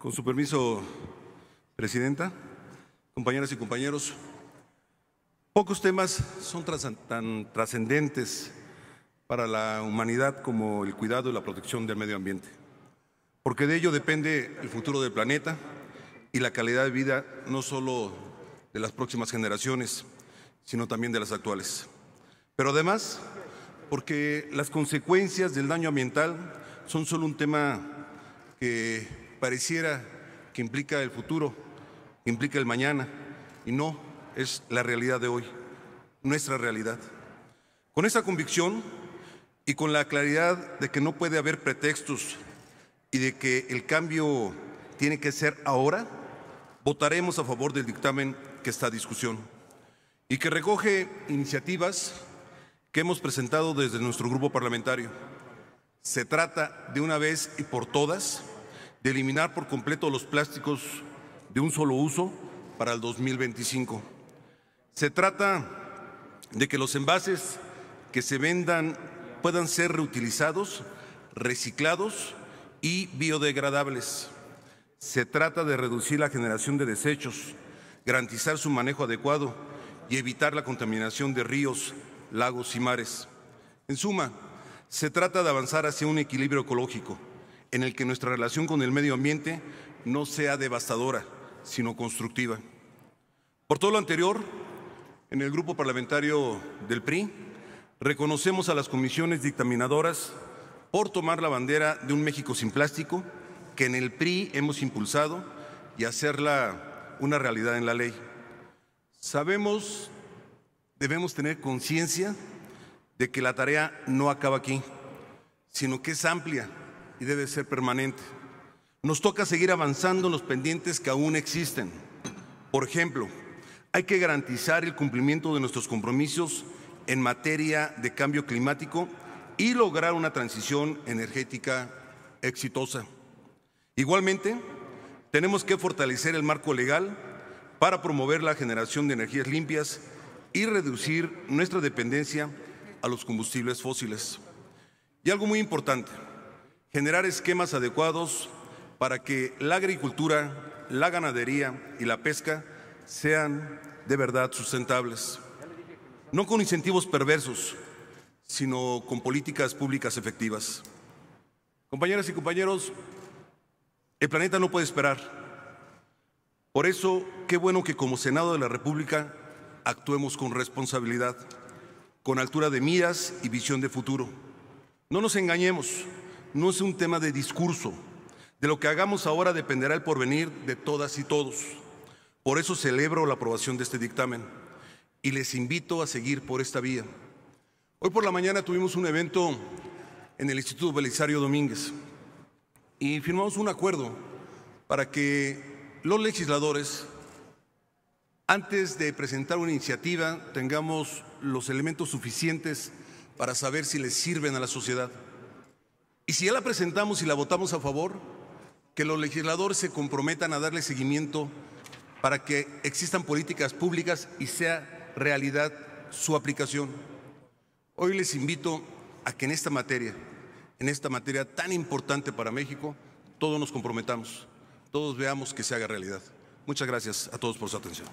Con su permiso, Presidenta, compañeras y compañeros, pocos temas son tan trascendentes para la humanidad como el cuidado y la protección del medio ambiente, porque de ello depende el futuro del planeta y la calidad de vida no solo de las próximas generaciones, sino también de las actuales. Pero además, porque las consecuencias del daño ambiental son solo un tema que pareciera que implica el futuro, implica el mañana, y no es la realidad de hoy, nuestra realidad. Con esa convicción y con la claridad de que no puede haber pretextos y de que el cambio tiene que ser ahora, votaremos a favor del dictamen que está a discusión y que recoge iniciativas que hemos presentado desde nuestro grupo parlamentario. Se trata de una vez y por todas de eliminar por completo los plásticos de un solo uso para el 2025. Se trata de que los envases que se vendan puedan ser reutilizados, reciclados y biodegradables. Se trata de reducir la generación de desechos, garantizar su manejo adecuado y evitar la contaminación de ríos, lagos y mares. En suma, se trata de avanzar hacia un equilibrio ecológico en el que nuestra relación con el medio ambiente no sea devastadora, sino constructiva. Por todo lo anterior, en el grupo parlamentario del PRI, reconocemos a las comisiones dictaminadoras por tomar la bandera de un México sin plástico que en el PRI hemos impulsado y hacerla una realidad en la ley. Sabemos, debemos tener conciencia de que la tarea no acaba aquí, sino que es amplia y debe ser permanente. Nos toca seguir avanzando en los pendientes que aún existen. Por ejemplo, hay que garantizar el cumplimiento de nuestros compromisos en materia de cambio climático y lograr una transición energética exitosa. Igualmente, tenemos que fortalecer el marco legal para promover la generación de energías limpias y reducir nuestra dependencia a los combustibles fósiles. Y algo muy importante, generar esquemas adecuados para que la agricultura, la ganadería y la pesca sean de verdad sustentables. No con incentivos perversos, sino con políticas públicas efectivas. Compañeras y compañeros, el planeta no puede esperar. Por eso, qué bueno que como Senado de la República actuemos con responsabilidad, con altura de miras y visión de futuro. No nos engañemos, no es un tema de discurso. De lo que hagamos ahora dependerá el porvenir de todas y todos. Por eso celebro la aprobación de este dictamen y les invito a seguir por esta vía. Hoy por la mañana tuvimos un evento en el Instituto Belisario Domínguez y firmamos un acuerdo para que los legisladores, antes de presentar una iniciativa, tengamos los elementos suficientes para saber si les sirven a la sociedad. Y si ya la presentamos y la votamos a favor, que los legisladores se comprometan a darle seguimiento para que existan políticas públicas y sea realidad su aplicación. Hoy les invito a que en esta materia, en esta materia tan importante para México, todos nos comprometamos, todos veamos que se haga realidad. Muchas gracias a todos por su atención.